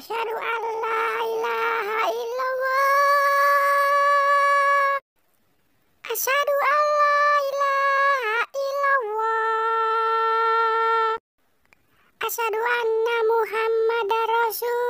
Asyhadu an la ilaha illallah. Asyhadu an la ilaha illallah. Asyhadu anna Muhammadar Rasul